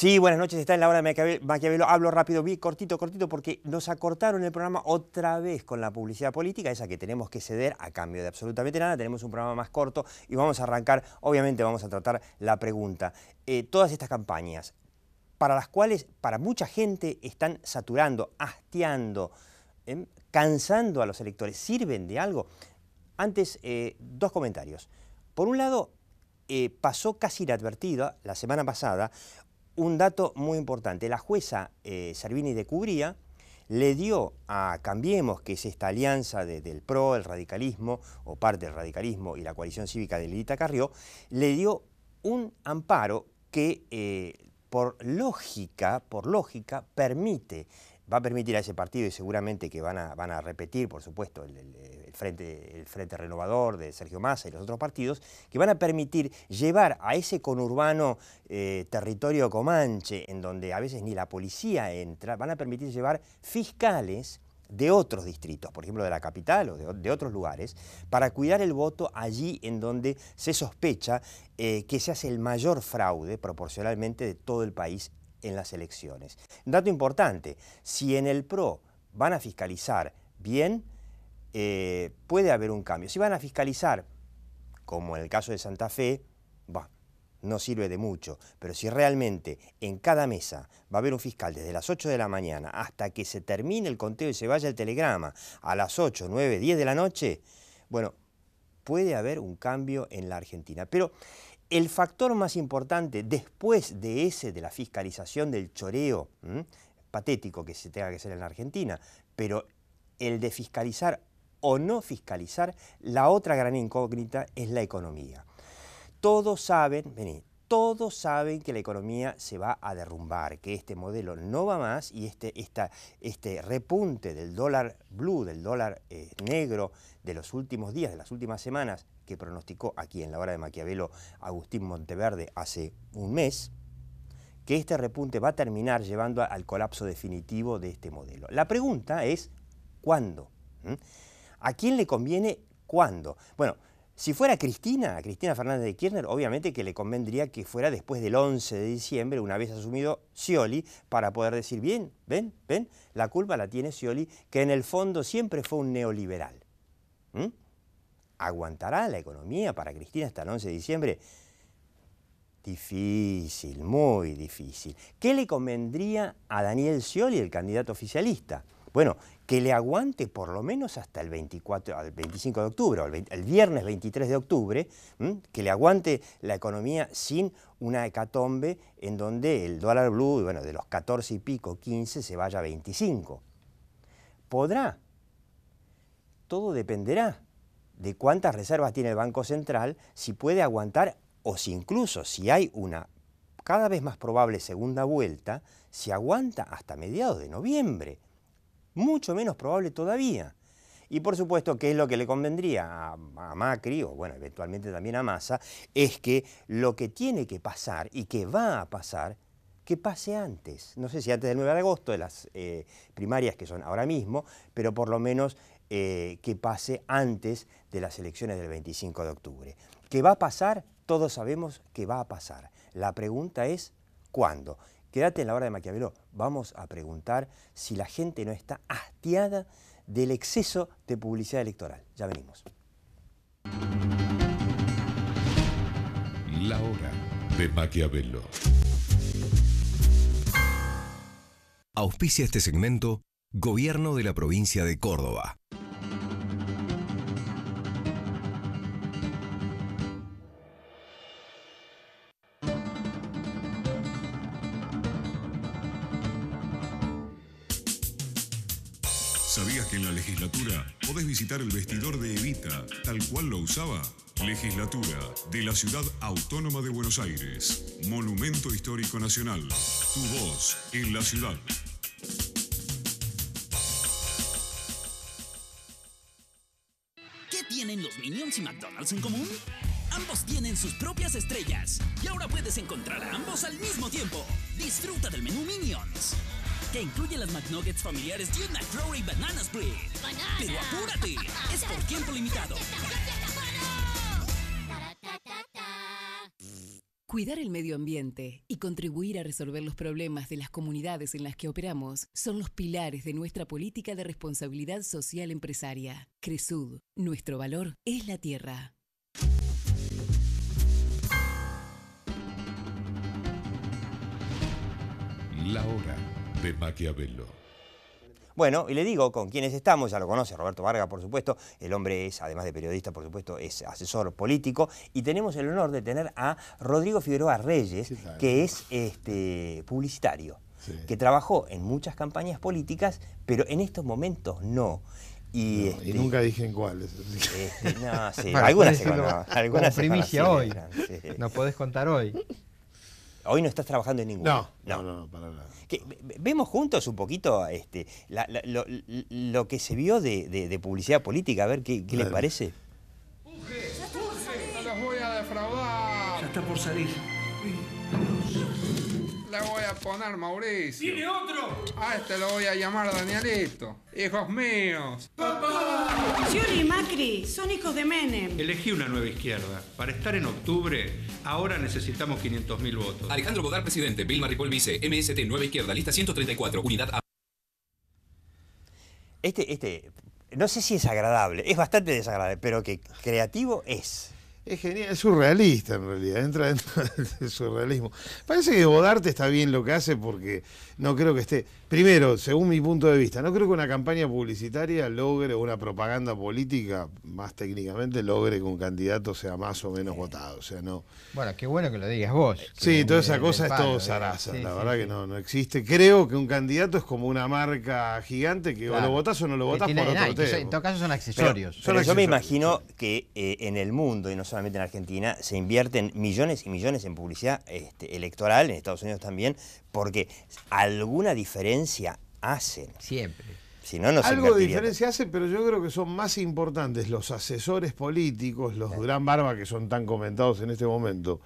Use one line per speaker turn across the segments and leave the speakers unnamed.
Sí, buenas noches, está en la hora de Maquiavelo. Hablo rápido, vi cortito, cortito, porque nos acortaron el programa otra vez con la publicidad política, esa que tenemos que ceder a cambio de absolutamente nada. Tenemos un programa más corto y vamos a arrancar, obviamente vamos a tratar la pregunta. Eh, todas estas campañas, para las cuales para mucha gente están saturando, hastiando, ¿eh? cansando a los electores, ¿sirven de algo? Antes, eh, dos comentarios. Por un lado, pasó casi inadvertida la semana pasada un dato muy importante. La jueza eh, Servini de Cubría le dio a Cambiemos, que es esta alianza del PRO, el radicalismo, o parte del radicalismo y la coalición cívica de Lilita Carrió, le dio un amparo que eh, por lógica, por lógica, permite va a permitir a ese partido y seguramente que van a, van a repetir, por supuesto, el, frente, el Frente Renovador de Sergio Massa y los otros partidos, que van a permitir llevar a ese conurbano eh, territorio comanche, en donde a veces ni la policía entra, van a permitir llevar fiscales de otros distritos, por ejemplo de la capital o de, otros lugares, para cuidar el voto allí en donde se sospecha eh, que se hace el mayor fraude proporcionalmente de todo el país en las elecciones. Dato importante, si en el PRO van a fiscalizar bien, eh, puede haber un cambio. Si van a fiscalizar, como en el caso de Santa Fe, no sirve de mucho, pero si realmente en cada mesa va a haber un fiscal desde las 8 de la mañana hasta que se termine el conteo y se vaya el telegrama a las 8, 9, 10 de la noche, bueno, puede haber un cambio en la Argentina. Pero el factor más importante después de ese, de la fiscalización del choreo, patético que se tenga que hacer en la Argentina, pero el de fiscalizar o no fiscalizar, la otra gran incógnita es la economía. Todos saben, vení, todos saben que la economía se va a derrumbar, que este modelo no va más y este, este repunte del dólar blue, del dólar eh, negro de los últimos días, de las últimas semanas que pronosticó aquí en la hora de Maquiavelo Agustín Monteverde hace un mes, que este repunte va a terminar llevando al colapso definitivo de este modelo. La pregunta es, ¿cuándo? ¿Mm? ¿A quién le conviene cuándo? Bueno, si fuera Cristina, Cristina Fernández de Kirchner, obviamente que le convendría que fuera después del 11 de diciembre, una vez asumido Scioli, para poder decir, bien, ven, ven, la culpa la tiene Scioli, que en el fondo siempre fue un neoliberal. ¿Mm? ¿Aguantará la economía para Cristina hasta el 11 de diciembre? Difícil, muy difícil. ¿Qué le convendría a Daniel Scioli, el candidato oficialista? Bueno, que le aguante por lo menos hasta el 25 de octubre, o el, viernes 23 de octubre, que le aguante la economía sin una hecatombe en donde el dólar blue, bueno, de los 14 y pico, 15, se vaya a 25. ¿Podrá? Todo dependerá de cuántas reservas tiene el Banco Central, si puede aguantar o si incluso si hay una cada vez más probable segunda vuelta, si aguanta hasta mediados de noviembre. Mucho menos probable todavía. Y por supuesto, ¿qué es lo que le convendría a, Macri, o bueno, eventualmente también a Massa? Es que lo que tiene que pasar y que va a pasar, que pase antes. No sé si antes del 9 de agosto, de las eh, primarias que son ahora mismo, pero por lo menos eh, que pase antes de las elecciones del 25 de octubre. ¿Qué va a pasar? Todos sabemos que va a pasar. La pregunta es, ¿cuándo? Quédate en la hora de Maquiavelo, vamos a preguntar si la gente no está hastiada del exceso de publicidad electoral. Ya venimos. La hora de Maquiavelo. Auspicia este segmento Gobierno de la provincia de Córdoba.
¿Sabías que en la legislatura podés visitar el vestidor de Evita tal cual lo usaba? Legislatura de la Ciudad
Autónoma de Buenos Aires. Monumento Histórico Nacional. Tu voz en la ciudad. ¿Qué tienen los Minions y McDonald's en común? Ambos tienen sus propias estrellas y ahora puedes encontrar a ambos al mismo tiempo. Disfruta del menú Minions que incluye las McNuggets familiares y un Banana Split.
Pero apúrate, es por tiempo limitado.
Cuidar el medio ambiente y contribuir a resolver los problemas de las comunidades en las que operamos son los pilares de nuestra política de responsabilidad social empresaria.
Cresud, nuestro valor es la tierra.
La hora de Maquiavelo.
Bueno, y le digo con quienes estamos, ya lo conoce Roberto Vargas, por supuesto, el hombre es, además de periodista, por supuesto, es asesor político, y tenemos el honor de tener a Rodrigo Figueroa Reyes, que es este, publicitario, que trabajó en muchas campañas políticas, pero en estos momentos no. Y, este, nunca dije en cuáles. Este, no, sí, algunas se algunas primicia hoy. Nos podés contar hoy. Hoy no estás trabajando en ninguno. No, no, no, para nada. vemos juntos un poquito este, lo, que se vio de, publicidad política, a ver qué, qué les parece. ¡Puje! ¡Puje! ¡No los voy a defraudar! Ya
está por salir
a poner, Mauricio? ¡Tiene otro! Ah, este lo voy a llamar Danielito.
¡Hijos míos!
¡Papá! Yuri y Macri son hijos de Menem.
Elegí una nueva izquierda. Para estar en octubre, ahora necesitamos 500.000 votos. Alejandro Godar, presidente. Bill Ripoll, vice. MST, Nueva Izquierda. Lista 134. Unidad A.
Este, este, no sé si es agradable.
Es bastante desagradable, pero que creativo es. Es genial, es surrealista en realidad, entra dentro del surrealismo. Parece que Bodarte está bien lo que hace porque no creo que esté. Primero, según mi punto de vista, no creo que una campaña publicitaria logre, una propaganda política, más técnicamente, logre que un candidato sea más o menos votado. O sea, no. Bueno, qué bueno que lo digas vos. Sí, toda esa cosa es todo zaraza, la verdad que no, no existe. Creo que un candidato es como una marca gigante que o lo votás o no lo votás por otro tema. En todo caso son accesorios. yo me
imagino que eh, en el mundo, y no en Argentina, se invierten millones y millones en publicidad este, electoral, en Estados Unidos también, porque alguna diferencia hacen. Siempre. Si no, no Algo de diferencia
hacen, pero yo creo que son más importantes los asesores políticos, los gran barba que son tan comentados en este momento,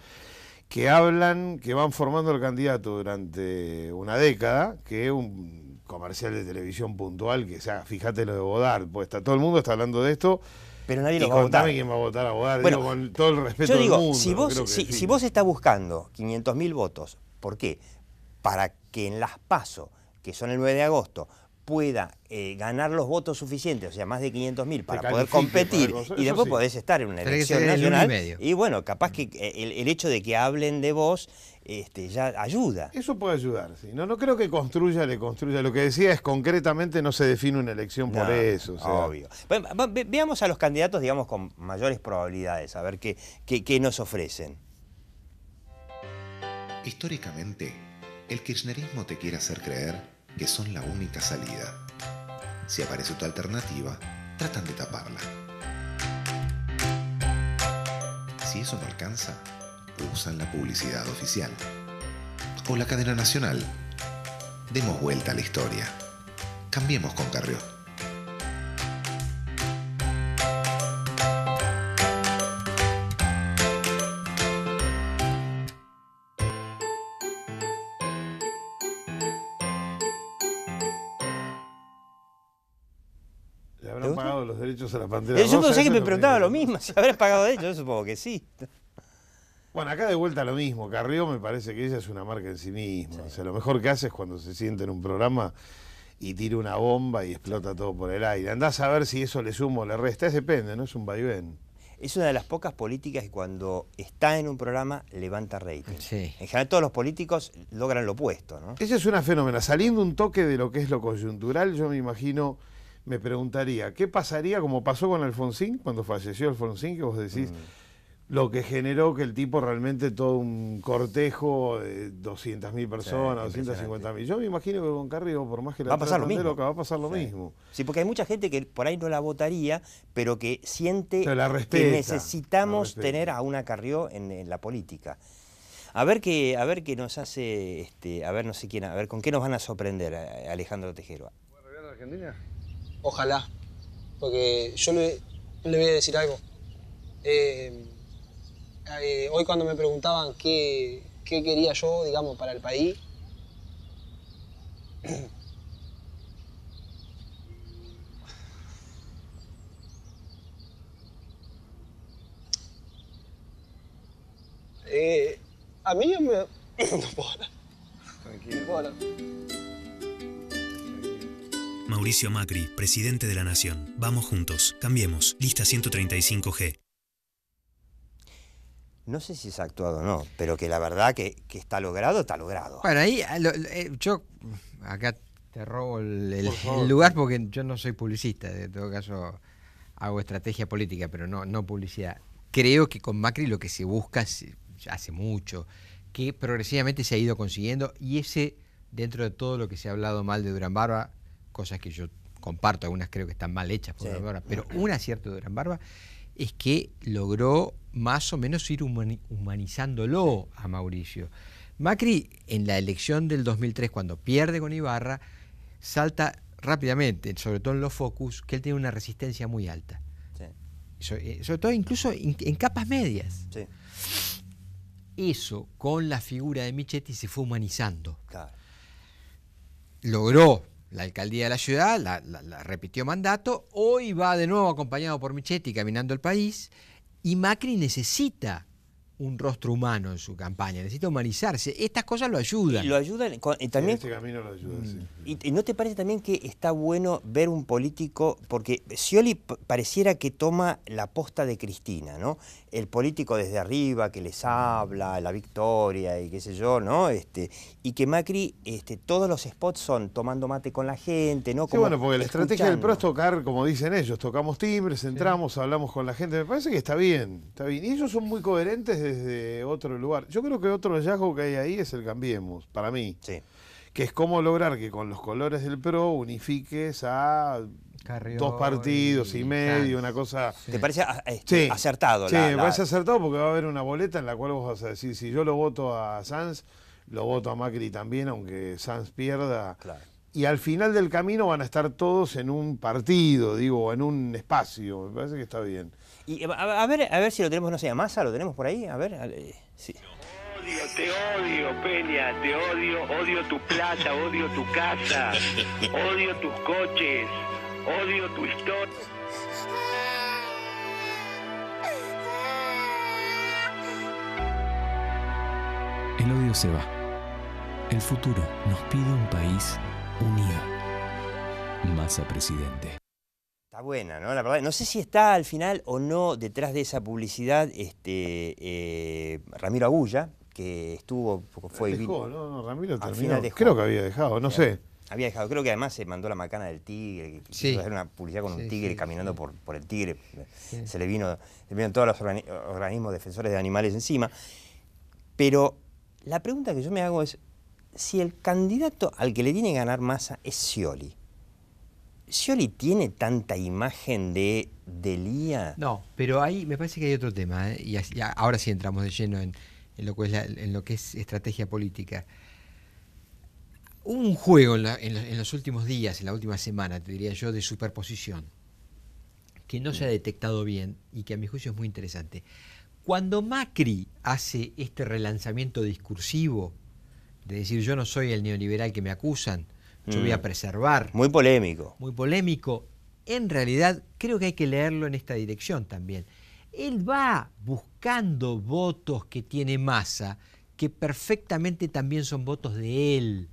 que hablan, que van formando al candidato durante una década, que un comercial de televisión puntual que sea, fíjate lo de Bodar, pues está, todo el mundo está hablando de esto pero nadie lo va a votar. quién va a votar a bueno, con todo el respeto yo digo, Si vos, si, vos
estás buscando 500.000 votos, ¿por qué? Para que en las PASO, que son el 9 de agosto, pueda eh, ganar los votos suficientes, o sea, más de 500.000 para poder competir y después podés estar en una elección nacional. Y, bueno, capaz que el hecho
de que hablen de vos este, ya ayuda. Eso puede ayudar, sí. No, no creo que construya, le construya. Lo que decía es concretamente no se define una elección por eso. Obvio.
veamos a los candidatos, digamos, con mayores probabilidades, a ver qué, qué, nos ofrecen.
Históricamente, el kirchnerismo te quiere hacer creer que son la única salida. Si aparece otra alternativa, tratan de taparla. Si eso no alcanza, usan la publicidad oficial. O la cadena nacional. Demos vuelta a la historia. Cambiemos con Carrió. ¿Le habrán pagado los derechos a la pantera? Eh, yo pensé que me preguntaba lo
mismo, si habrás pagado derechos, yo supongo que sí.
Bueno, acá de vuelta lo mismo. Carrió me parece que ella es una marca en sí misma. O sea, lo mejor que hace es cuando se siente en un programa y tira una bomba y explota todo por el aire. Andás a ver si eso le sumo o le resta. depende, ¿no? Es un vaivén. Es una de las pocas políticas que cuando está en un programa
levanta rating. En general todos los políticos logran lo opuesto, ¿no? Esa
es una fenómeno. Saliendo un toque de lo que es lo coyuntural, yo me imagino, me preguntaría, ¿qué pasaría como pasó con Alfonsín, cuando falleció Alfonsín, que vos decís... Mm lo que generó que el tipo realmente todo un cortejo de 200.000 personas, 250.000. Yo me imagino que con Carrió, por más que la va a pasar lo mismo. va a pasar lo mismo. Sí, porque hay mucha gente que por ahí no la votaría,
pero que siente que necesitamos tener a una Carrió en, la política. A ver qué, a ver qué nos hace, este, a ver no sé quién, a ver con qué nos van a sorprender eh, Alejandro Tejero.
¿Va a Argentina? Ojalá, porque yo le, le voy a decir algo. Eh, eh, hoy cuando me preguntaban qué, quería yo, digamos, para el país, eh, a mí me... No puedo hablar. Tranquilo. No
Mauricio Macri, presidente de la Nación. Vamos juntos. Cambiemos. Lista 135G. No sé si es actuado o no, pero que la verdad que, está logrado, está logrado. Bueno,
ahí ah, eh, yo mm, acá te robo el, lugar porque yo no soy publicista, de todo caso hago estrategia política, pero no, no publicidad. Creo que con Macri lo que se busca hace mucho, que progresivamente se ha ido consiguiendo y ese, dentro de todo lo que se ha hablado mal de Durán Barba, cosas que yo comparto, algunas creo que están mal hechas por Durán Barba, pero mm. un acierto de Durán Barba es que logró más o menos ir humanizándolo a Mauricio. Macri, en la elección del 2003, cuando pierde con Ibarra, salta rápidamente, sobre todo en los focus, que él tiene una resistencia muy alta. Eh, sobre todo incluso en capas medias. Eso, con la figura de Michetti, se fue humanizando. Logró la alcaldía de la ciudad, la, repitió mandato, hoy va de nuevo acompañado por Michetti caminando el país y Macri necesita un rostro humano en su campaña, necesita humanizarse. Estas cosas lo ayudan. Y lo ayudan. y también, este
camino lo ayuda,
mm. y, no te parece también que está bueno ver un político? Porque Scioli pareciera que toma la posta de Cristina, ¿no? El político desde arriba que les habla, la victoria y qué sé yo, ¿no? Este, y que Macri, este, todos los spots son
tomando mate con la gente, ¿no? Como sí, bueno, porque la estrategia del PRO es tocar, como dicen ellos, tocamos timbres, entramos, hablamos con la gente. Me parece que está bien, está bien. Y ellos son muy coherentes desde otro lugar. Yo creo que otro hallazgo que hay ahí es el Cambiemos, para mí. Que es cómo lograr que con los colores del PRO unifiques a dos partidos y, medio, una cosa... ¿Te parece ah, este, acertado? acertado porque va a haber una boleta en la cual vos vas a decir, si yo lo voto a Sanz, lo voto a Macri también, aunque Sanz pierda. Y al final del camino van a estar todos en un partido, digo, en un espacio. Me parece que está bien. Y a, ver, a ver si lo tenemos, no sé, a Massa, ¿lo tenemos por ahí? A ver, eh, sí. Odio, te odio, Peña, te odio, odio tu plata, odio tu casa, odio tus coches, odio tu historia. El odio se va. El futuro nos pide un país unido. Masa presidente.
Está buena, ¿no? La no sé si está al final o no detrás de esa publicidad este, eh, Ramiro Agulla, que estuvo, fue... Dejó,
no, no, Ramiro terminó. Creo
que había dejado, no eh, sé. Había dejado, creo que además se mandó la macana del tigre, que sí. hacer una publicidad con un tigre caminando por, por, el tigre, se le vino, se vino todos los organismos defensores de animales encima. Pero la pregunta que yo me hago es si el candidato al que le tiene que ganar masa es Scioli ¿Scioli tiene tanta imagen de
Delía? No, pero ahí me parece que hay otro tema, ¿eh? y, ahora sí entramos de lleno en, lo que es en, lo que es estrategia política. un juego en, en los últimos días, en la última semana, te diría yo, de superposición, que no se ha mm. detectado bien y que a mi juicio es muy interesante. Cuando Macri hace este relanzamiento discursivo, de decir yo no soy el neoliberal que me acusan, yo voy a mm. preservar. Muy polémico. Muy polémico. En realidad, creo que hay que leerlo en esta dirección también. Él va buscando votos que tiene masa, que perfectamente también son votos de él.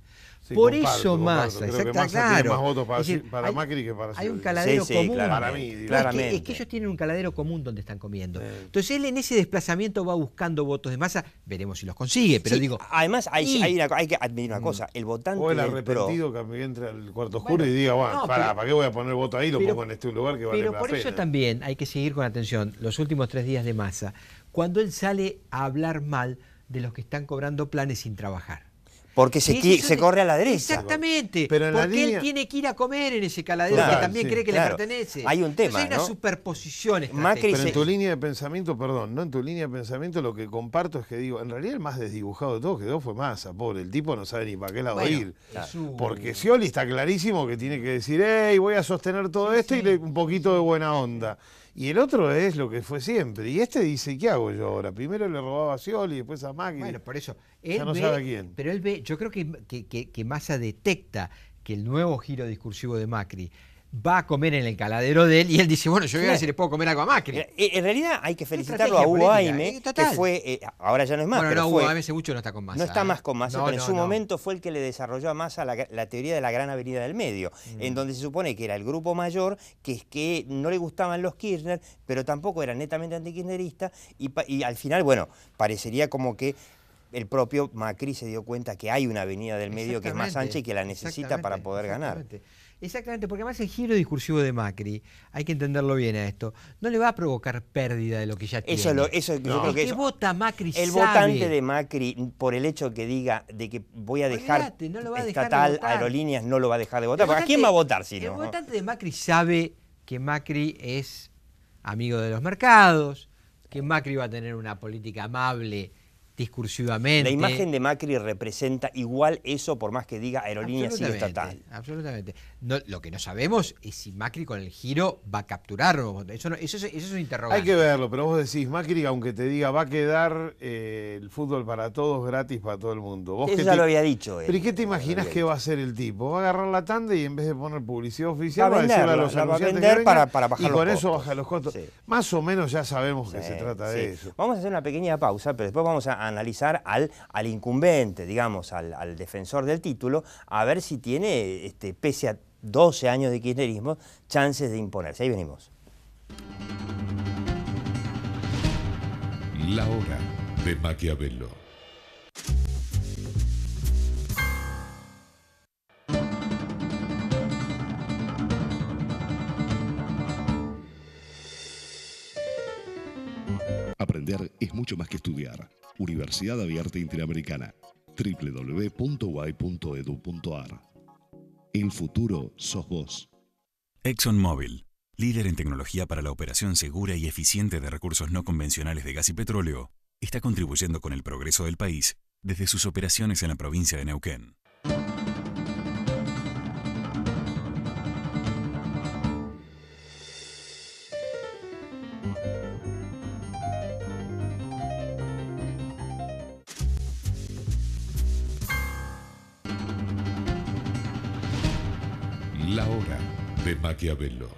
Por eso Massa, exacto, claro. más votos para, hay, Macri que para Hay un caladero común. para mí, es, que, ellos tienen un caladero común donde están comiendo. Entonces él en ese desplazamiento va buscando votos de Massa,
veremos si los consigue, pero digo...
Además hay, que admitir una cosa, mm. el votante...
O el arrepentido
que
entre al cuarto oscuro y diga, bueno, para, ¿para qué voy a poner voto ahí? Lo pero, pongo en este lugar que vale Pero por eso también
hay que seguir con atención los últimos tres días de Massa, cuando él sale a hablar mal de los que están cobrando planes sin trabajar. Porque se, corre a la derecha. Exactamente. Pero porque él tiene que ir a comer en ese caladero que también cree que le pertenece. Hay un tema. Entonces hay una superposición.
pero en tu línea de pensamiento, perdón, no en tu línea de pensamiento, lo que comparto es que digo, en realidad el más desdibujado de todos quedó fue Massa, pobre. El tipo no sabe ni para qué lado ir. Porque Scioli está clarísimo que tiene que decir, hey, voy a sostener todo esto y le, un poquito de buena onda. Y el otro es lo que fue siempre. Y este dice, ¿qué hago yo ahora? Primero le robaba a y después a Macri. Bueno, por eso. ya no sabe a quién. Pero él ve, yo creo que, que, que Massa detecta
que el nuevo giro discursivo de Macri va a comer en el caladero de él y él dice, bueno, yo voy a ver si le puedo comer algo a Macri. Eh,
eh, en realidad hay que felicitarlo a Hugo Aime, eh, que fue,
ahora ya no es más, bueno, no, Hugo Aime no está con No está más con Massa, pero en su momento
fue el que le desarrolló a Massa la, teoría de la gran avenida del medio, mm. en donde se supone que era el grupo mayor, que es que no le gustaban los Kirchner, pero tampoco era netamente antikirchnerista, y, y al final, bueno, parecería como que el propio Macri se dio cuenta que hay una avenida del medio que es más ancha y que la necesita para poder ganar.
Exactamente, porque además el giro discursivo de Macri, hay que entenderlo bien a esto, no le va a provocar pérdida de lo que ya eso tiene. Lo, eso yo que vota Macri El votante de
Macri, por el hecho que diga de que voy a dejar
estatal, aerolíneas,
no lo va a dejar de votar. quién va a votar si no? El votante
de Macri sabe que Macri es amigo de los mercados, que Macri va a tener una política amable discursivamente. La imagen
de Macri representa igual eso, por más que diga Aerolíneas sí estatal.
Absolutamente. lo que no sabemos es si Macri con el giro va a capturar Eso, eso, es un interrogante. Hay que
verlo, pero vos decís, Macri, aunque te diga, va a quedar eh, el fútbol para todos gratis para todo el mundo. eso ya lo había dicho. pero qué te imaginas que va a hacer el tipo? Va a agarrar la tanda y en vez de poner publicidad oficial, va a, los que para, Y con eso baja los costos.
Más o menos ya sabemos que se trata de eso. Vamos a hacer una pequeña pausa, pero después vamos a analizar al, al incumbente, digamos, al, defensor del título, a ver si tiene, este, pese a 12 años de kirchnerismo, chances de imponerse. Ahí venimos.
La hora de Maquiavelo. Aprender es mucho más que estudiar. Universidad Abierta Interamericana. www.y.edu.ar El futuro sos vos. ExxonMobil, líder en tecnología para la operación segura y eficiente de recursos no convencionales de gas y petróleo, está contribuyendo con el progreso del país desde sus operaciones en la provincia de Neuquén.
Maquiavelo.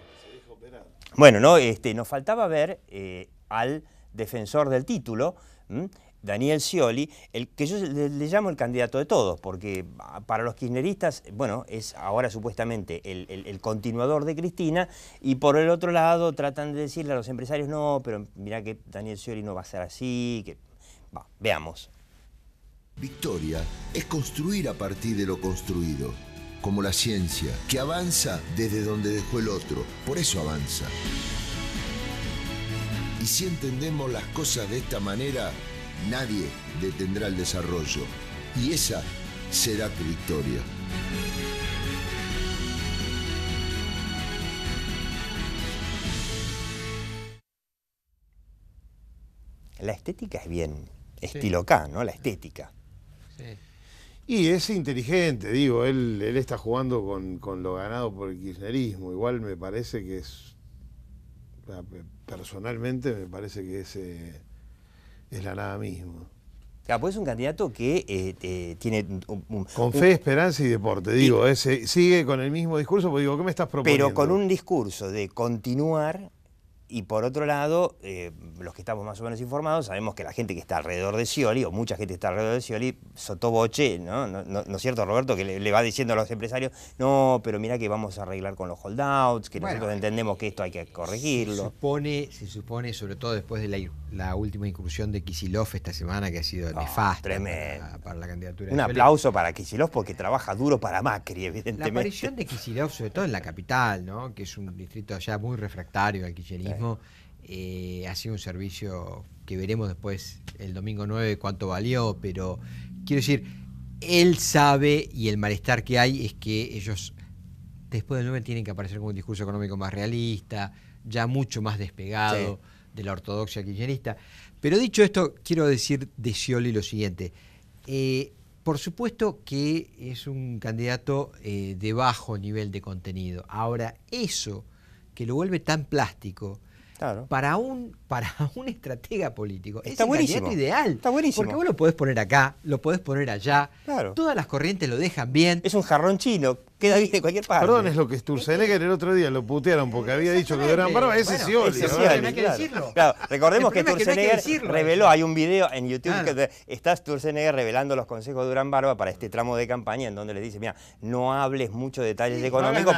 Bueno, no, este, nos faltaba ver eh, al defensor del título, Daniel Scioli, el que yo le, llamo el candidato de todos, porque ah, para los kirchneristas, bueno, es ahora supuestamente el, continuador de Cristina, y por el otro lado tratan de decirle a los empresarios, no, pero mirá que Daniel Scioli no va a ser así, que... veamos.
Victoria es construir a partir de lo construido como la ciencia, que avanza desde donde dejó el otro, por eso avanza. Y si entendemos las cosas de esta manera, nadie detendrá el desarrollo. Y esa será tu victoria.
La estética es bien estilo K, ¿no?
La estética. Sí. Y es inteligente, digo, él, él está jugando con, lo ganado por el kirchnerismo. Igual me parece que es, personalmente me parece que es, es la nada mismo pues es un candidato que eh, tiene... con fe, esperanza y deporte, digo, ese, sigue con el mismo discurso, porque digo, ¿qué me estás proponiendo? Pero con un
discurso de continuar y por otro lado, eh, los que estamos más o menos informados sabemos que la gente que está alrededor de Scioli, o mucha gente que está alrededor de Scioli, sotoboche, ¿no? ¿No, no, es cierto, Roberto? Que le, va diciendo a los empresarios, no, pero mira que vamos a arreglar con los holdouts, que nosotros entendemos que esto hay que corregirlo. Se
supone, se supone sobre todo después de la, última incursión de Kisilov esta semana, que ha sido oh, nefasta Para, la candidatura. Un aplauso para Kisilov porque trabaja duro para Macri, evidentemente. La aparición de Kisilov, sobre todo en la capital, ¿no? que es un distrito allá muy refractario al kirchnerismo. Eh, ha sido un servicio que veremos después el domingo 9 cuánto valió, pero quiero decir, él sabe y el malestar que hay es que ellos después del 9 tienen que aparecer con un discurso económico más realista, ya mucho más despegado de la ortodoxia kirchnerista. Pero dicho esto, quiero decir de Scioli lo siguiente. Eh, por supuesto que es un candidato eh, de bajo nivel de contenido. Ahora, eso que lo vuelve tan plástico, para, un, para un estratega político es buenísimo. candidato ideal. Está buenísimo. Porque vos lo podés poner acá, lo podés poner allá. Todas las corrientes lo dejan bien. Es un jarrón chino queda de cualquier parte.
Perdón, es lo que Sturzenegger el otro día lo putearon porque había dicho que Durán Barba es sí, no hay que decirlo. recordemos que Sturzenegger reveló, hay
un video en YouTube que está Sturzenegger revelando los consejos de Durán Barba para este tramo de campaña en donde le dice, mira, no hables mucho de detalles económicos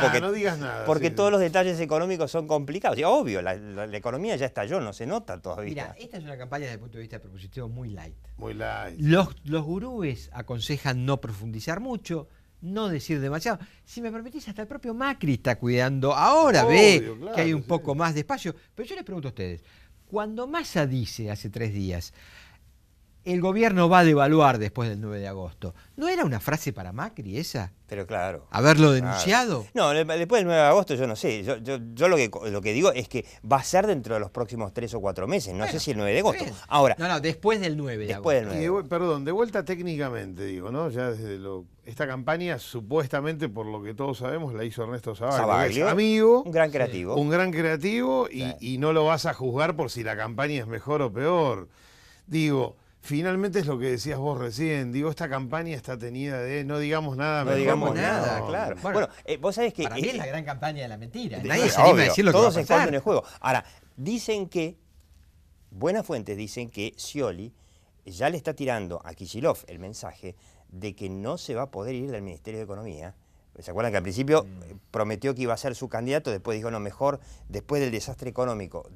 porque, todos los detalles económicos son complicados. Y obvio, la, economía ya estalló, no se nota todavía. Mira,
esta es una campaña desde el punto de vista propositivo muy light. Muy light. Los, los gurúes aconsejan no profundizar mucho, no decir demasiado. Si me permitís, hasta el propio Macri está cuidando. Ahora ve que hay un poco más de espacio. Pero yo les pregunto a ustedes, cuando Massa dice hace tres días, el gobierno va a devaluar después del 9 de agosto. ¿No era una frase para Macri esa? Pero claro. ¿Haberlo denunciado?
No, después del 9 de agosto yo no sé. Yo, lo, que, digo es que va a ser dentro de los próximos tres o cuatro meses. No sé si el 9 de agosto. Ahora. No, no, después del 9 de después agosto.
perdón, de vuelta técnicamente, digo, ¿no? Ya desde esta campaña, supuestamente, por lo que todos sabemos, la hizo Ernesto Zabaglio. amigo. Un gran creativo. Un gran creativo y no lo vas a juzgar por si la campaña es mejor o peor. Digo finalmente es lo que decías vos recién, digo, esta campaña está tenida de no digamos nada, no digamos nada, claro. Bueno, eh,
vos sabés que... Para mí es eh, la gran campaña de la mentira. nadie se anima a decir lo que Todos están en el
juego. Ahora,
dicen que, buenas fuentes dicen que Scioli ya le está tirando a Kishilov el mensaje de que no se va a poder ir del Ministerio de Economía, ¿Se acuerdan que al principio mm. eh, prometió que iba a ser su candidato? Después dijo, no, mejor, después del desastre económico,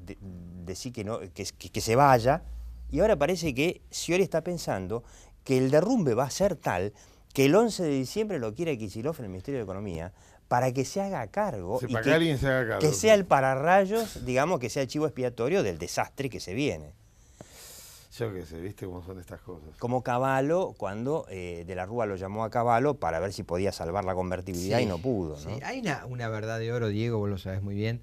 decir que, no, que se vaya, y ahora parece que Scioli está pensando que el derrumbe va a ser tal que el 11 de diciembre lo quiere Kicillof en el Ministerio de Economía para que se haga cargo y que, alguien se haga cargo. que sea el pararrayos, digamos, que sea el chivo expiatorio del desastre que se viene.
Yo qué sé, viste cómo son estas cosas.
Como Caballo, cuando eh, De la Rúa lo llamó a Caballo para ver si podía salvar la convertibilidad y no
pudo. Sí. Hay una, verdad de oro, Diego, vos lo sabes muy bien.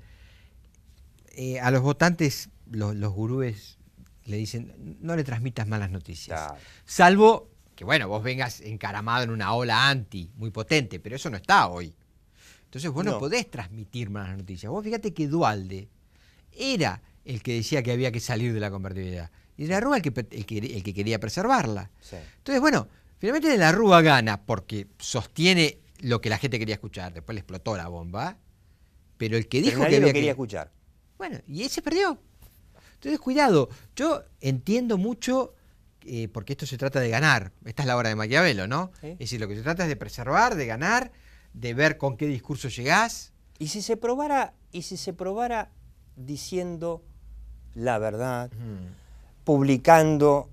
Eh, a los votantes, los, los gurúes le dicen, no le transmitas malas noticias. Salvo que, bueno, vos vengas encaramado en una ola anti muy potente, pero eso no está hoy. Entonces vos no, podés transmitir malas noticias. Vos fíjate que Dualde era el que decía que había que salir de la convertibilidad. Y de la Rúa el que, el que, quería preservarla. Entonces, bueno, finalmente de la Rúa gana porque sostiene lo que la gente quería escuchar. Después le explotó la bomba. Pero el que dijo que había quería escuchar. Bueno, y ese perdió. Entonces, cuidado, yo entiendo mucho, eh, porque esto se trata de ganar, esta es la obra de Maquiavelo, ¿no? Es decir, lo que se trata es de preservar, de ganar, de ver con qué discurso llegás. Y si se probara, y si se probara diciendo
la verdad, publicando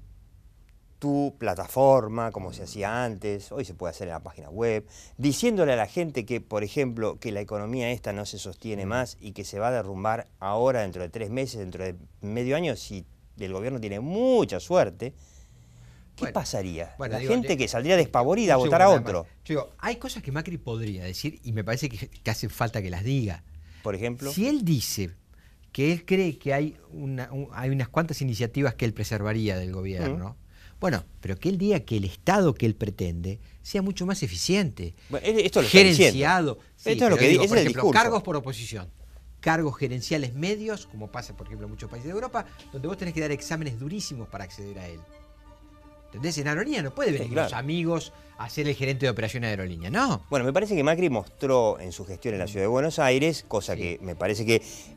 plataforma, como se hacía antes, hoy se puede hacer en la página web, diciéndole a la gente que, por ejemplo, que la economía esta no se sostiene mm. más y que se va a derrumbar ahora, dentro de tres meses, dentro de medio año, si el gobierno tiene mucha suerte, ¿qué pasaría? la gente que saldría despavorida a votar a otro.
hay cosas que Macri podría decir y me parece que, hace falta que las diga. Por ejemplo. Si él dice que él cree que hay, hay unas cuantas iniciativas que él preservaría del gobierno, mm. Bueno, pero que el día que el Estado que él pretende sea mucho más eficiente, esto lo gerenciado. esto es lo que digo, cargos por oposición, cargos gerenciales medios, como pasa por ejemplo en muchos países de Europa, donde vos tenés que dar exámenes durísimos para acceder a él. ¿Entendés? En aerolínea no puede venir los amigos a ser el gerente de operaciones de aerolínea, ¿no? Bueno, me parece que Macri
mostró en su gestión en la ciudad de Buenos Aires, cosa que me parece que...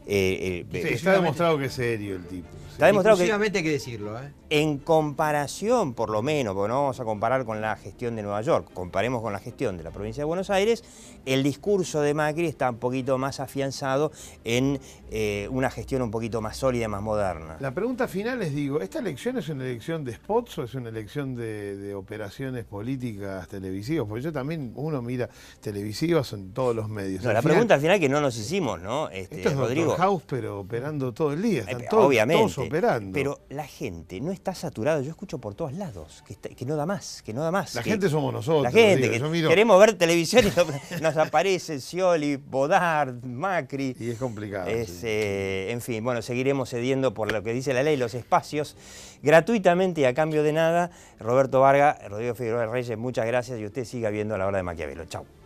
Eh, eh, está demostrado que es serio el tipo. Está demostrado que... hay
que decirlo, ¿eh?
En comparación, por lo menos, porque no vamos a comparar con la gestión de Nueva York, comparemos con la gestión de la provincia de Buenos Aires, el discurso de Macri está un poquito más afianzado en una gestión un poquito más sólida, más moderna.
La pregunta final es, digo, ¿esta elección es una elección de spots o es una elección de, operaciones políticas televisivas? Porque yo también, uno mira televisivas en todos los medios. No, la pregunta
al final que no nos hicimos, ¿no? esto este, es Rodrigo. House,
pero operando todo el día. Están eh, todos, operando. Pero la gente no está saturada. Yo escucho por todos lados
que, no da más, que no da más. La gente somos nosotros. La gente, que yo miro... queremos ver televisión y nos aparece Scioli, Bodard, Macri. Y es complicado. Eh, en fin, bueno, seguiremos cediendo por lo que dice la ley los espacios gratuitamente y a cambio de nada. Roberto Vargas, Rodrigo Figueroa Reyes, muchas gracias y usted siga viendo la hora de Maquiavelo. Chao.